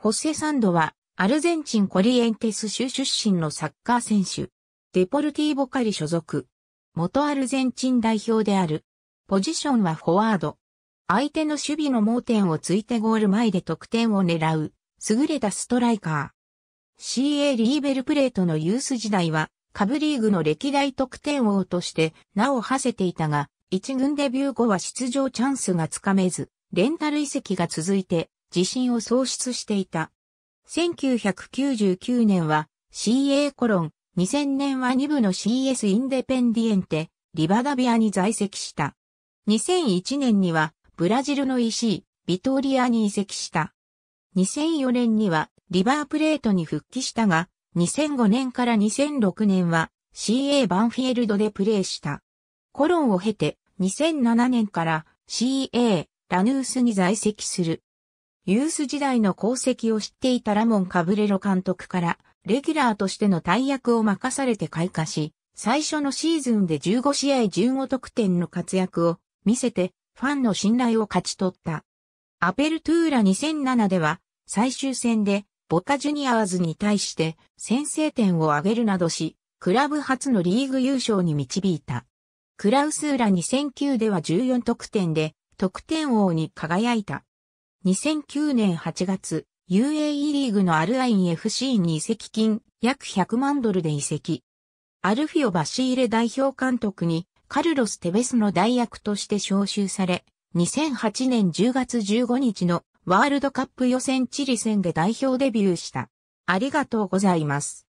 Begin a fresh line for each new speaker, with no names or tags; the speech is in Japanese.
ホッセサンドは、アルゼンチンコリエンテス州出身のサッカー選手。デポ
ルティーボカリ所属。元アルゼンチン代表である。ポジションはフォワード。相手の守備の盲点をついてゴール前で得点を狙う、優れたストライカー。CA リーベルプレートのユース時代は、カブリーグの歴代得点王として名を馳せていたが、一軍デビュー後は出場チャンスがつかめず、レンタル移籍が続いて、自信を喪失していた。1999年は CA コロン、2000年は2部の CS インデペンディエンテ、リバダビアに在籍した。2001年にはブラジルの EC、ビトリアに移籍した。2004年にはリバープレートに復帰したが、2005年から2006年は CA バンフィールドでプレーした。コロンを経て2007年から CA ラヌースに在籍する。ユース時代の功績を知っていたラモン・カブレロ監督から、レギュラーとしての大役を任されて開花し、最初のシーズンで15試合15得点の活躍を見せて、ファンの信頼を勝ち取った。アペルトゥーラ2007では、最終戦で、ボカジュニアーズに対して先制点を挙げるなどし、クラブ初のリーグ優勝に導いた。クラウスーラ2009では14得点で、得点王に輝いた。2009年8月、UAE リーグのアルアイン FC に移籍金約100万ドルで移籍。アルフィオ・バシーレ代表監督にカルロス・テベスの代役として招集され、2008年10月15日のワールドカップ予選チリ戦で代
表デビューした。ありがとうございます。